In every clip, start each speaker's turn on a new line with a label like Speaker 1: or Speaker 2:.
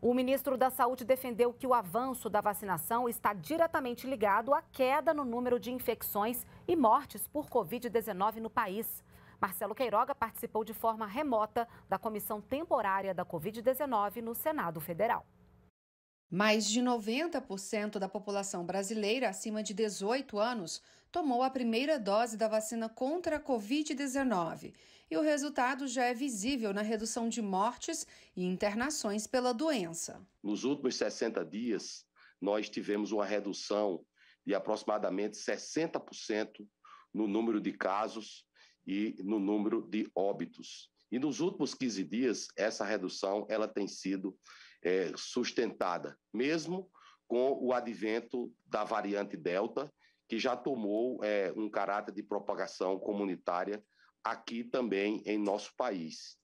Speaker 1: O ministro da Saúde defendeu que o avanço da vacinação está diretamente ligado à queda no número de infecções e mortes por Covid-19 no país. Marcelo Queiroga participou de forma remota da comissão temporária da Covid-19 no Senado Federal. Mais de 90% da população brasileira acima de 18 anos tomou a primeira dose da vacina contra a Covid-19 e o resultado já é visível na redução de mortes e internações pela doença.
Speaker 2: Nos últimos 60 dias, nós tivemos uma redução de aproximadamente 60% no número de casos e no número de óbitos. E nos últimos 15 dias, essa redução ela tem sido é, sustentada, mesmo com o advento da variante Delta, que já tomou é, um caráter de propagação comunitária aqui também em nosso país.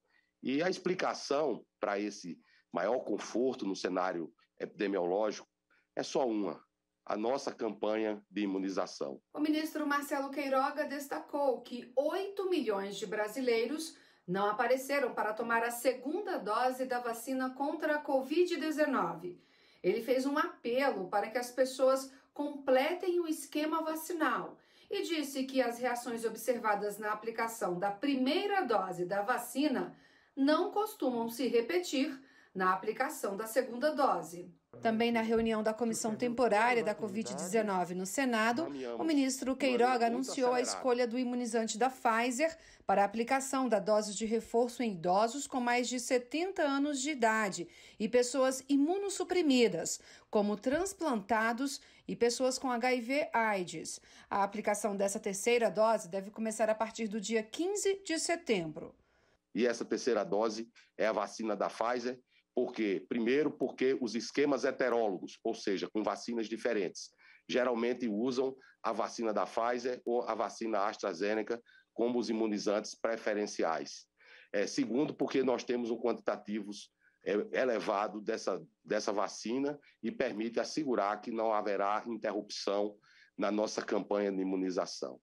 Speaker 2: E a explicação para esse maior conforto no cenário epidemiológico é só uma: a nossa campanha de imunização.
Speaker 1: O ministro Marcelo Queiroga destacou que 8 milhões de brasileiros não apareceram para tomar a segunda dose da vacina contra a Covid-19. Ele fez um apelo para que as pessoas completem o esquema vacinal e disse que as reações observadas na aplicação da primeira dose da vacina não costumam se repetir na aplicação da segunda dose. Também na reunião da comissão temporária da Covid-19 no Senado, o ministro Queiroga anunciou a escolha do imunizante da Pfizer para a aplicação da dose de reforço em idosos com mais de 70 anos de idade e pessoas imunossuprimidas, como transplantados e pessoas com HIV/AIDS. A aplicação dessa terceira dose deve começar a partir do dia 15 de setembro.
Speaker 2: E essa terceira dose é a vacina da Pfizer por quê? Primeiro, porque os esquemas heterólogos, ou seja, com vacinas diferentes, geralmente usam a vacina da Pfizer ou a vacina AstraZeneca como os imunizantes preferenciais. É, segundo, porque nós temos um quantitativo é, elevado dessa, dessa vacina e permite assegurar que não haverá interrupção na nossa campanha de imunização.